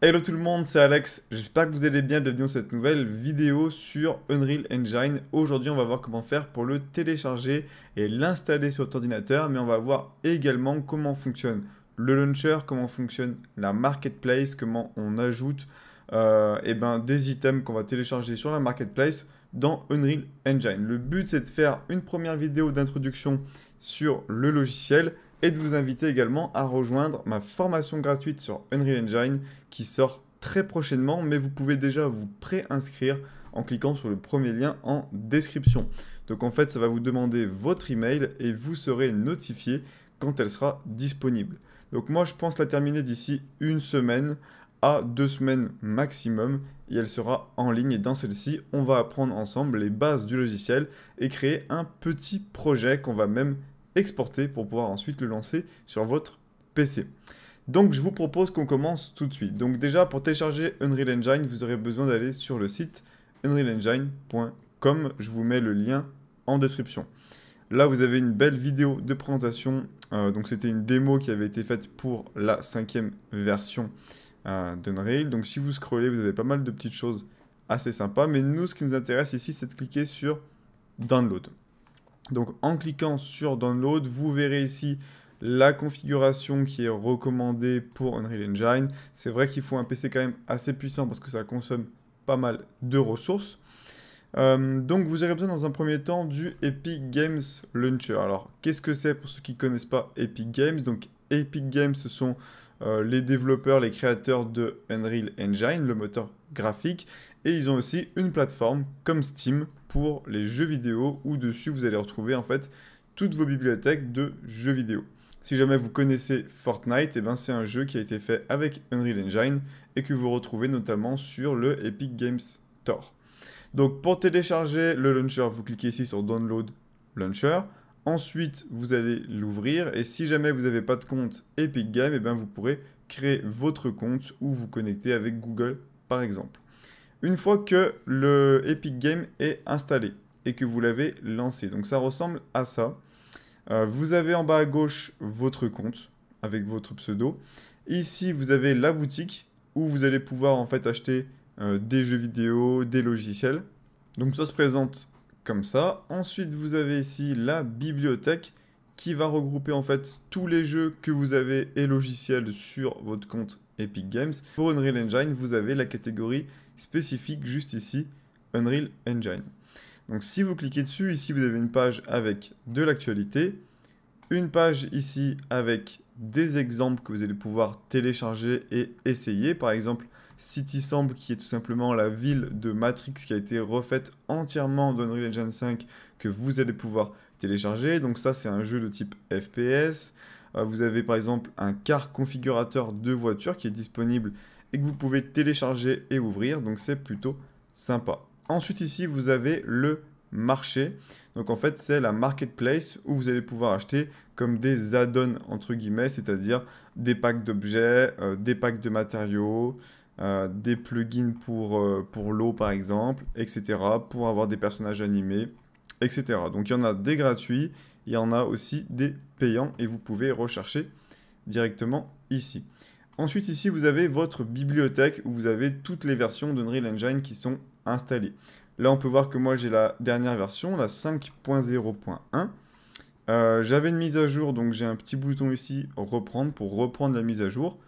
Hello tout le monde, c'est Alex, j'espère que vous allez bien, bienvenue dans cette nouvelle vidéo sur Unreal Engine. Aujourd'hui on va voir comment faire pour le télécharger et l'installer sur votre ordinateur, mais on va voir également comment fonctionne le launcher, comment fonctionne la marketplace, comment on ajoute et euh, eh ben, des items qu'on va télécharger sur la marketplace dans Unreal Engine. Le but c'est de faire une première vidéo d'introduction sur le logiciel, et de vous inviter également à rejoindre ma formation gratuite sur Unreal Engine qui sort très prochainement, mais vous pouvez déjà vous pré-inscrire en cliquant sur le premier lien en description. Donc en fait, ça va vous demander votre email et vous serez notifié quand elle sera disponible. Donc moi, je pense la terminer d'ici une semaine à deux semaines maximum et elle sera en ligne. Et dans celle-ci, on va apprendre ensemble les bases du logiciel et créer un petit projet qu'on va même exporter pour pouvoir ensuite le lancer sur votre PC. Donc je vous propose qu'on commence tout de suite. Donc déjà pour télécharger Unreal Engine, vous aurez besoin d'aller sur le site unrealengine.com. Je vous mets le lien en description. Là, vous avez une belle vidéo de présentation. Euh, donc, c'était une démo qui avait été faite pour la cinquième version euh, d'Unreal. Donc, si vous scrollez, vous avez pas mal de petites choses assez sympas. Mais nous, ce qui nous intéresse ici, c'est de cliquer sur Download. Donc en cliquant sur Download, vous verrez ici la configuration qui est recommandée pour Unreal Engine. C'est vrai qu'il faut un PC quand même assez puissant parce que ça consomme pas mal de ressources. Euh, donc vous aurez besoin dans un premier temps du Epic Games Launcher. Alors qu'est-ce que c'est pour ceux qui ne connaissent pas Epic Games Donc Epic Games ce sont euh, les développeurs, les créateurs de Unreal Engine, le moteur graphique, et ils ont aussi une plateforme comme Steam pour les jeux vidéo où dessus vous allez retrouver en fait toutes vos bibliothèques de jeux vidéo. Si jamais vous connaissez Fortnite, et eh ben c'est un jeu qui a été fait avec Unreal Engine et que vous retrouvez notamment sur le Epic Games Store. Donc pour télécharger le launcher, vous cliquez ici sur Download Launcher. Ensuite, vous allez l'ouvrir et si jamais vous n'avez pas de compte Epic Games, et eh bien vous pourrez créer votre compte ou vous connecter avec Google par exemple. Une fois que le Epic Game est installé et que vous l'avez lancé, donc ça ressemble à ça. Euh, vous avez en bas à gauche votre compte avec votre pseudo. Ici, vous avez la boutique où vous allez pouvoir en fait acheter euh, des jeux vidéo, des logiciels. Donc ça se présente comme ça. Ensuite, vous avez ici la bibliothèque qui va regrouper en fait tous les jeux que vous avez et logiciels sur votre compte Epic Games. Pour Unreal Engine, vous avez la catégorie spécifique juste ici, Unreal Engine. Donc si vous cliquez dessus, ici vous avez une page avec de l'actualité, une page ici avec des exemples que vous allez pouvoir télécharger et essayer. Par exemple, City qui est tout simplement la ville de Matrix qui a été refaite entièrement dans Unreal Engine 5 que vous allez pouvoir télécharger. Donc ça, c'est un jeu de type FPS. Euh, vous avez par exemple un car configurateur de voiture qui est disponible et que vous pouvez télécharger et ouvrir. Donc c'est plutôt sympa. Ensuite ici, vous avez le marché. Donc en fait, c'est la marketplace où vous allez pouvoir acheter comme des add-ons entre guillemets, c'est-à-dire des packs d'objets, euh, des packs de matériaux, euh, des plugins pour, euh, pour l'eau par exemple, etc. Pour avoir des personnages animés, etc. Donc il y en a des gratuits, il y en a aussi des payants et vous pouvez rechercher directement ici. Ensuite ici vous avez votre bibliothèque où vous avez toutes les versions de Unreal Engine qui sont installées. Là on peut voir que moi j'ai la dernière version, la 5.0.1. Euh, j'avais une mise à jour, donc j'ai un petit bouton ici, reprendre, pour reprendre la mise à jour.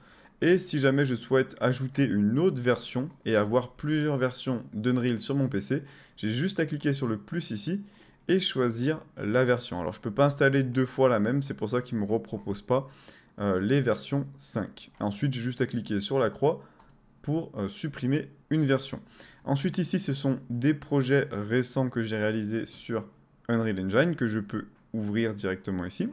Et si jamais je souhaite ajouter une autre version et avoir plusieurs versions d'Unreal sur mon PC, j'ai juste à cliquer sur le plus ici et choisir la version. Alors je ne peux pas installer deux fois la même, c'est pour ça qu'il ne me repropose pas euh, les versions 5. Ensuite j'ai juste à cliquer sur la croix pour euh, supprimer une version. Ensuite ici ce sont des projets récents que j'ai réalisés sur Unreal Engine que je peux ouvrir directement ici.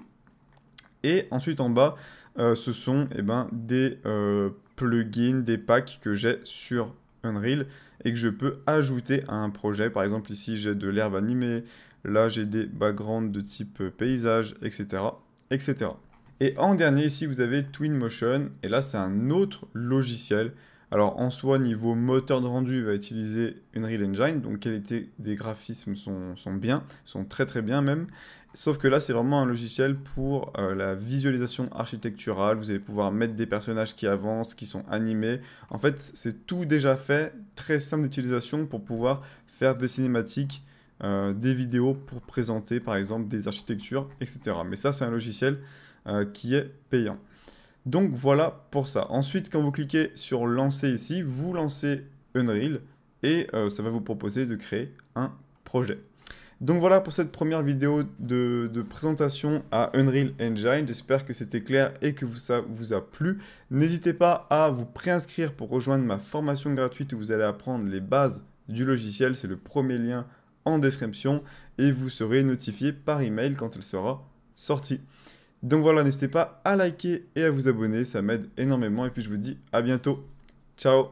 Et ensuite en bas, euh, ce sont eh ben, des euh, plugins, des packs que j'ai sur Unreal et que je peux ajouter à un projet. Par exemple ici j'ai de l'herbe animée, là j'ai des backgrounds de type paysage, etc. etc. Et en dernier ici vous avez Twinmotion et là c'est un autre logiciel alors en soi, niveau moteur de rendu, il va utiliser Unreal Engine, donc qualité des graphismes sont, bien, sont très très bien même. Sauf que là, c'est vraiment un logiciel pour euh, la visualisation architecturale. Vous allez pouvoir mettre des personnages qui avancent, qui sont animés. En fait, c'est tout déjà fait, très simple d'utilisation pour pouvoir faire des cinématiques, euh, des vidéos pour présenter par exemple des architectures, etc. Mais ça, c'est un logiciel euh, qui est payant. Donc voilà pour ça. Ensuite, quand vous cliquez sur lancer ici, vous lancez Unreal et euh, ça va vous proposer de créer un projet. Donc voilà pour cette première vidéo de, présentation à Unreal Engine. J'espère que c'était clair et que ça vous a plu. N'hésitez pas à vous préinscrire pour rejoindre ma formation gratuite où vous allez apprendre les bases du logiciel. C'est le premier lien en description et vous serez notifié par email quand elle sera sortie. Donc voilà, n'hésitez pas à liker et à vous abonner, ça m'aide énormément. Et puis je vous dis à bientôt. Ciao